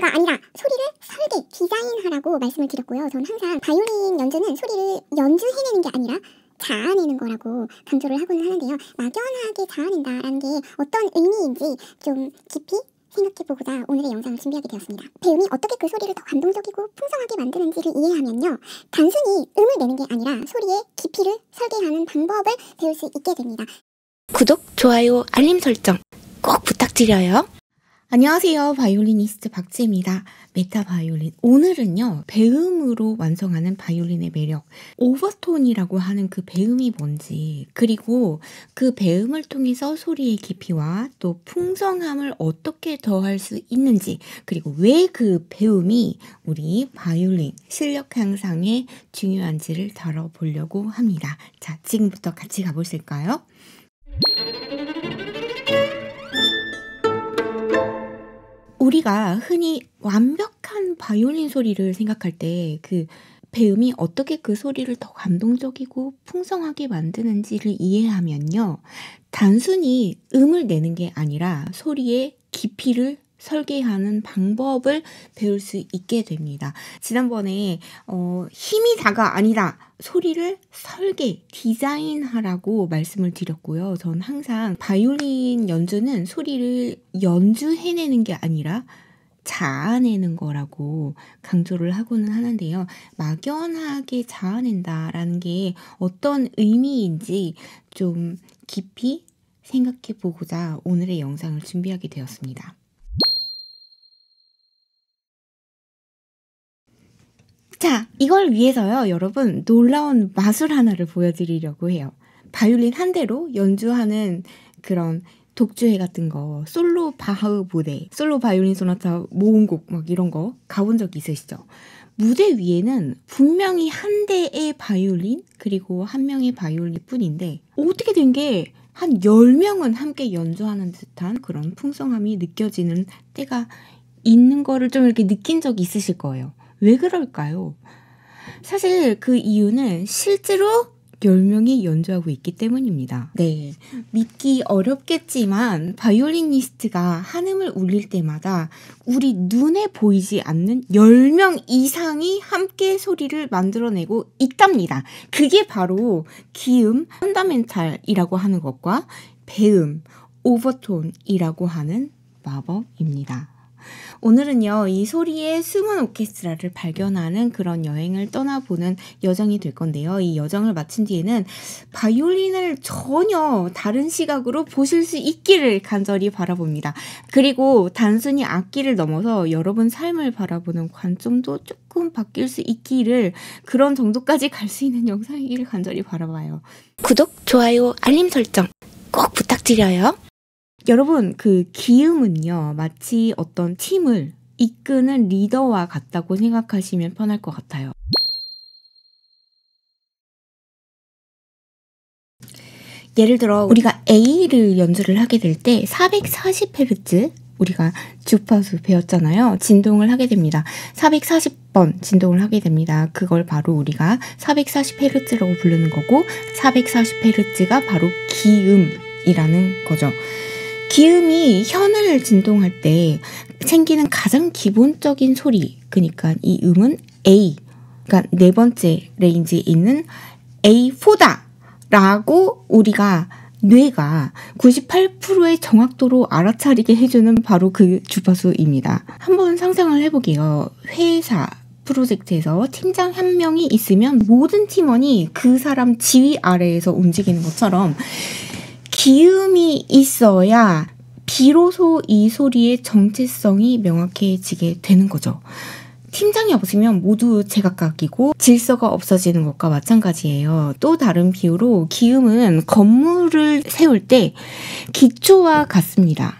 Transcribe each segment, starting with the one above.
가가 아니라 소리를 설계, 디자인하라고 말씀을 드렸고요. 저는 항상 바이올린 연주는 소리를 연주해내는 게 아니라 자아내는 거라고 강조를 하고는 하는데요. 막연하게 자아낸다라는 게 어떤 의미인지 좀 깊이 생각해보고자 오늘의 영상을 준비하게 되었습니다. 배움이 어떻게 그 소리를 더 감동적이고 풍성하게 만드는지를 이해하면요. 단순히 음을 내는 게 아니라 소리의 깊이를 설계하는 방법을 배울 수 있게 됩니다. 구독, 좋아요, 알림 설정 꼭 부탁드려요. 안녕하세요. 바이올리니스트 박지입니다. 메타 바이올린. 오늘은요, 배음으로 완성하는 바이올린의 매력, 오버톤이라고 하는 그 배음이 뭔지, 그리고 그 배음을 통해서 소리의 깊이와 또 풍성함을 어떻게 더할 수 있는지, 그리고 왜 그 배음이 우리 바이올린 실력 향상에 중요한지를 다뤄보려고 합니다. 자, 지금부터 같이 가보실까요? 우리가 흔히 완벽한 바이올린 소리를 생각할 때 그 배음이 어떻게 그 소리를 더 감동적이고 풍성하게 만드는지를 이해하면요. 단순히 음을 내는 게 아니라 소리의 깊이를 설계하는 방법을 배울 수 있게 됩니다. 지난번에 어, 힘이 다가 아니다. 소리를 설계, 디자인하라고 말씀을 드렸고요. 전 항상 바이올린 연주는 소리를 연주해내는 게 아니라 자아내는 거라고 강조를 하고는 하는데요. 막연하게 자아낸다라는 게 어떤 의미인지 좀 깊이 생각해 보고자 오늘의 영상을 준비하게 되었습니다. 자, 이걸 위해서요, 여러분, 놀라운 마술 하나를 보여드리려고 해요. 바이올린 한 대로 연주하는 그런 독주회 같은 거, 솔로 바흐 무대, 솔로 바이올린 소나타 모음곡 막 이런 거 가본 적 있으시죠? 무대 위에는 분명히 한 대의 바이올린 그리고 한 명의 바이올린 뿐인데 어떻게 된 게 한 10명은 함께 연주하는 듯한 그런 풍성함이 느껴지는 때가 있는 거를 좀 이렇게 느낀 적이 있으실 거예요. 왜 그럴까요? 사실 그 이유는 실제로 10명이 연주하고 있기 때문입니다. 네. 믿기 어렵겠지만 바이올리니스트가 한음을 울릴 때마다 우리 눈에 보이지 않는 10명 이상이 함께 소리를 만들어내고 있답니다. 그게 바로 기음, 펀더멘탈이라고 하는 것과 배음, 오버톤이라고 하는 마법입니다. 오늘은요, 이 소리의 숨은 오케스트라를 발견하는 그런 여행을 떠나보는 여정이 될 건데요. 이 여정을 마친 뒤에는 바이올린을 전혀 다른 시각으로 보실 수 있기를 간절히 바라봅니다. 그리고 단순히 악기를 넘어서 여러분 삶을 바라보는 관점도 조금 바뀔 수 있기를 그런 정도까지 갈 수 있는 영상이기를 간절히 바라봐요. 구독, 좋아요, 알림 설정 꼭 부탁드려요. 여러분 그 기음은요 마치 어떤 팀을 이끄는 리더와 같다고 생각하시면 편할 것 같아요. 예를 들어 우리가 A를 연주를 하게 될 때 440Hz 우리가 주파수 배웠잖아요. 진동을 하게 됩니다. 440번 진동을 하게 됩니다. 그걸 바로 우리가 440Hz라고 부르는 거고 440Hz가 바로 기음이라는 거죠. 기음이 현을 진동할 때 생기는 가장 기본적인 소리, 그러니까 이 음은 A, 그러니까 네 번째 레인지에 있는 A4다라고 우리가 뇌가 98%의 정확도로 알아차리게 해주는 바로 그 주파수입니다. 한번 상상을 해보게요. 회사, 프로젝트에서 팀장 한 명이 있으면 모든 팀원이 그 사람 지휘 아래에서 움직이는 것처럼 기음이 있어야 비로소 이 소리의 정체성이 명확해지게 되는 거죠. 팀장이 없으면 모두 제각각이고 질서가 없어지는 것과 마찬가지예요. 또 다른 비유로 기음은 건물을 세울 때 기초와 같습니다.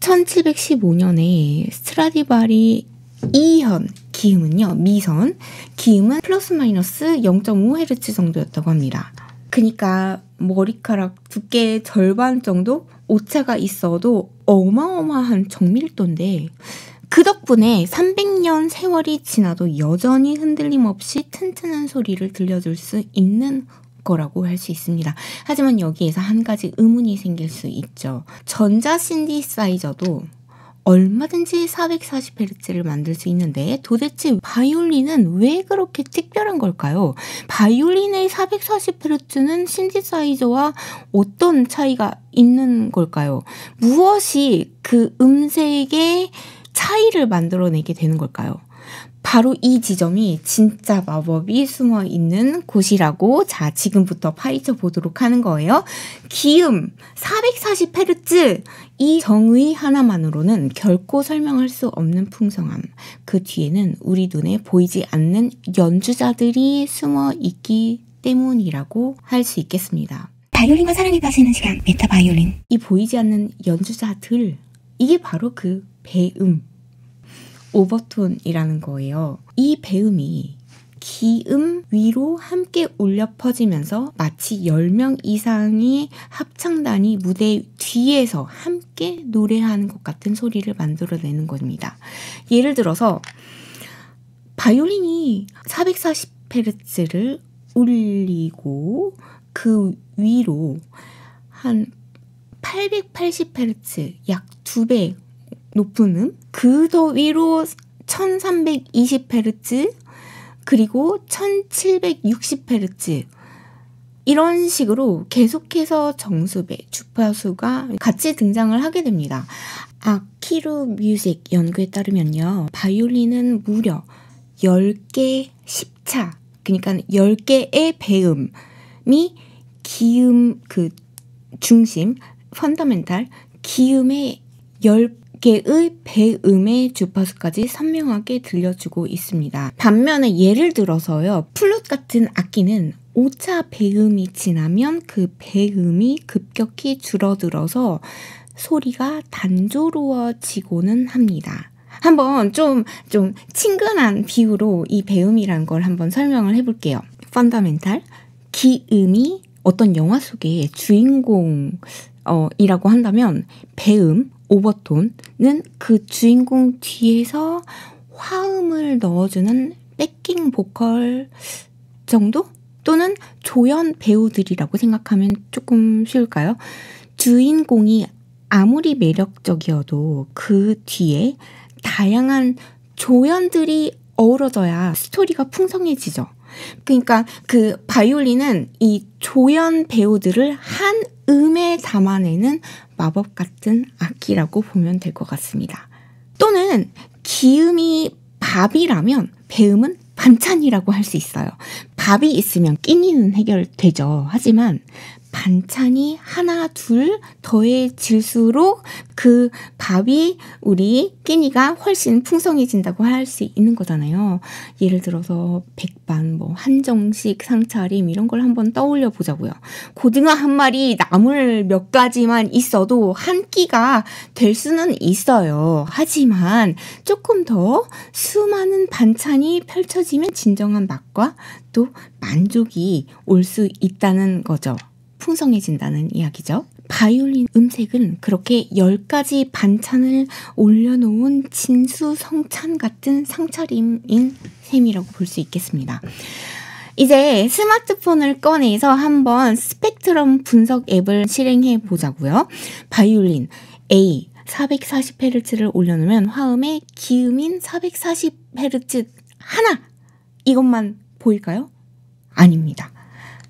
1715년에 스트라디바리 2현 기음은요, 미선, 기음은 플러스 마이너스 0.5Hz 정도였다고 합니다. 그니까 러 머리카락 두께의 절반 정도 오차가 있어도 어마어마한 정밀도인데 그 덕분에 300년 세월이 지나도 여전히 흔들림 없이 튼튼한 소리를 들려줄 수 있는 거라고 할 수 있습니다. 하지만 여기에서 한 가지 의문이 생길 수 있죠. 전자 신디사이저도 얼마든지 440Hz를 만들 수 있는데 도대체 바이올린은 왜 그렇게 특별한 걸까요? 바이올린의 440Hz는 신디사이저와 어떤 차이가 있는 걸까요? 무엇이 그 음색의 차이를 만들어내게 되는 걸까요? 바로 이 지점이 진짜 마법이 숨어 있는 곳이라고 자 지금부터 파헤쳐 보도록 하는 거예요. 기음 4 4 0페르츠이 정의 하나만으로는 결코 설명할 수 없는 풍성함. 그 뒤에는 우리 눈에 보이지 않는 연주자들이 숨어 있기 때문이라고 할 수 있겠습니다. 바이올린과 사랑에 빠지는 시간 메타 바이올린. 이 보이지 않는 연주자들 이게 바로 그 배음 오버톤이라는 거예요. 이 배음이 기음 위로 함께 올려 퍼지면서 마치 10명 이상의 합창단이 무대 뒤에서 함께 노래하는 것 같은 소리를 만들어내는 겁니다. 예를 들어서 바이올린이 440Hz를 올리고 그 위로 한 880Hz 약 2배 높은 음, 그 그더 위로 1320Hz, 그리고 1760Hz, 이런 식으로 계속해서 정수배, 주파수가 같이 등장을 하게 됩니다. 아키루 뮤직 연구에 따르면요. 바이올린은 무려 10개 10차, 그러니까 10개의 배음이 기음 그 중심, 펀더멘탈, 기음의 10 개의 배음의 주파수까지 선명하게 들려주고 있습니다. 반면에 예를 들어서요, 플룻 같은 악기는 5차 배음이 지나면 그 배음이 급격히 줄어들어서 소리가 단조로워지고는 합니다. 한번 좀, 좀 친근한 비유로 이 배음이란 걸 한번 설명을 해볼게요. 펀더멘탈, 기음이 어떤 영화 속의 주인공이라고 한다면 배음, 오버톤은 그 주인공 뒤에서 화음을 넣어주는 백킹 보컬 정도? 또는 조연 배우들이라고 생각하면 조금 쉬울까요? 주인공이 아무리 매력적이어도 그 뒤에 다양한 조연들이 어우러져야 스토리가 풍성해지죠. 그러니까 그 바이올린은 이 조연 배우들을 한 음에 담아내는 마법 같은 악기라고 보면 될 것 같습니다. 또는 기음이 밥이라면 배음은 반찬이라고 할 수 있어요. 밥이 있으면 끼니는 해결되죠. 하지만 반찬이 하나, 둘 더해질수록 그 밥이 우리 끼니가 훨씬 풍성해진다고 할 수 있는 거잖아요. 예를 들어서 백반, 뭐, 한정식, 상차림 이런 걸 한번 떠올려 보자고요. 고등어 한 마리, 나물 몇 가지만 있어도 한 끼가 될 수는 있어요. 하지만 조금 더 수많은 반찬이 펼쳐지면 진정한 맛과 또 만족이 올 수 있다는 거죠. 풍성해진다는 이야기죠. 바이올린 음색은 그렇게 10가지 반찬을 올려놓은 진수성찬 같은 상차림인 셈이라고 볼 수 있겠습니다. 이제 스마트폰을 꺼내서 한번 스펙트럼 분석 앱을 실행해 보자고요. 바이올린 A 440Hz를 올려놓으면 화음에 기음인 440Hz 하나 이것만 보일까요? 아닙니다.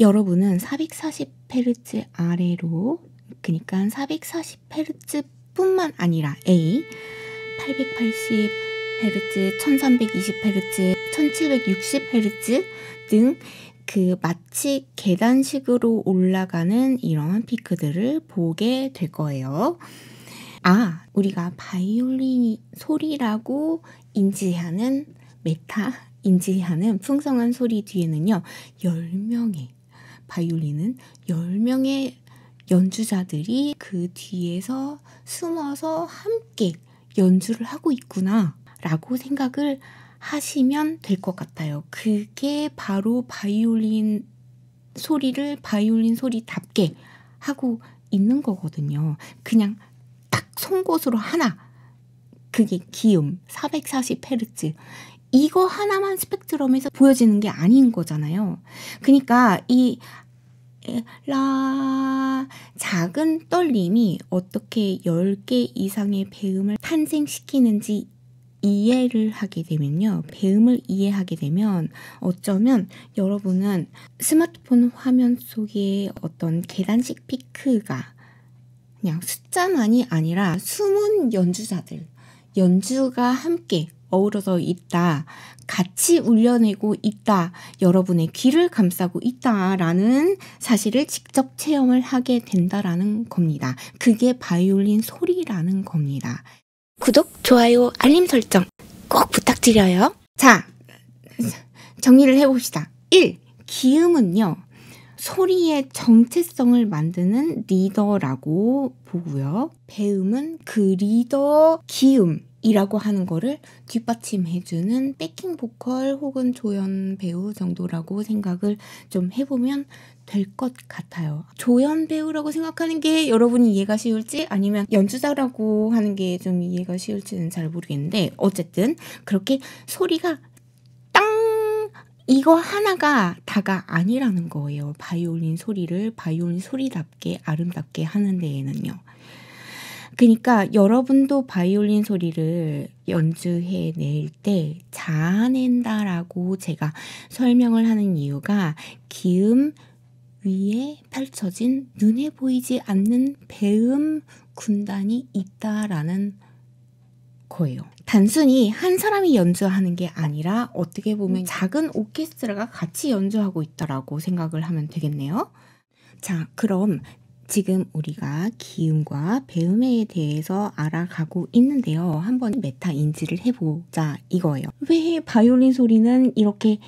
여러분은 440Hz 아래로 그러니까 440Hz 뿐만 아니라 A 880Hz, 1320Hz, 1760Hz 등 그 마치 계단식으로 올라가는 이러한 피크들을 보게 될 거예요. 아, 우리가 바이올린 소리라고 인지하는 메타 인지하는 풍성한 소리 뒤에는요, 10명의 바이올린은 10명의 연주자들이 그 뒤에서 숨어서 함께 연주를 하고 있구나 라고 생각을 하시면 될 것 같아요. 그게 바로 바이올린 소리를 바이올린 소리답게 하고 있는 거거든요. 그냥 딱 송곳으로 하나. 그게 기음 440Hz 이거 하나만 스펙트럼에서 보여지는 게 아닌 거잖아요. 그러니까 이 라, 작은 떨림이 어떻게 10개 이상의 배음을 탄생시키는지 이해를 하게 되면요. 배음을 이해하게 되면 어쩌면 여러분은 스마트폰 화면 속에 어떤 계단식 피크가 그냥 숫자만이 아니라 숨은 연주자들, 연주가 함께 어우러져 있다. 같이 울려내고 있다. 여러분의 귀를 감싸고 있다라는 사실을 직접 체험을 하게 된다라는 겁니다. 그게 바이올린 소리라는 겁니다. 구독, 좋아요, 알림 설정 꼭 부탁드려요. 자, 정리를 해봅시다. 1. 기음은요. 소리의 정체성을 만드는 리더라고 보고요. 배음은 그 리더 기음, 이라고 하는 거를 뒷받침해주는 백킹 보컬 혹은 조연 배우 정도라고 생각을 좀 해보면 될 것 같아요. 조연 배우라고 생각하는 게 여러분이 이해가 쉬울지 아니면 연주자라고 하는 게 좀 이해가 쉬울지는 잘 모르겠는데 어쨌든 그렇게 소리가 이거 하나가 다가 아니라는 거예요. 바이올린 소리를 바이올린 소리답게 아름답게 하는 데에는요. 그러니까 여러분도 바이올린 소리를 연주해 낼때 자아낸다라고 제가 설명을 하는 이유가 기음 위에 펼쳐진 눈에 보이지 않는 배음 군단이 있다라는 거예요. 단순히 한 사람이 연주하는 게 아니라 어떻게 보면 음. 작은 오케스트라가 같이 연주하고 있다라고 생각을 하면 되겠네요. 자, 그럼 지금 우리가 기음과 배음에 대해서 알아가고 있는데요. 한번 메타인지를 해보자 이거예요. 왜 바이올린 소리는 이렇게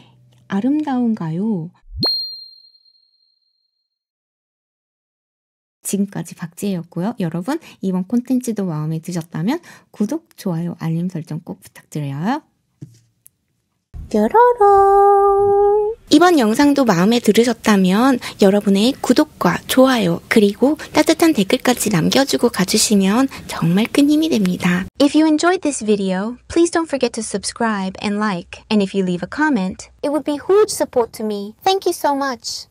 아름다운가요? 지금까지 박지혜였고요. 여러분 이번 콘텐츠도 마음에 드셨다면 구독, 좋아요, 알림 설정 꼭 부탁드려요. 뾰로롱 이번 영상도 마음에 들으셨다면 여러분의 구독과 좋아요 그리고 따뜻한 댓글까지 남겨주고 가주시면 정말 큰 힘이 됩니다. If you enjoyed this video, please don't forget to subscribe and like. And if you leave a comment, it would be huge support to me. Thank you so much.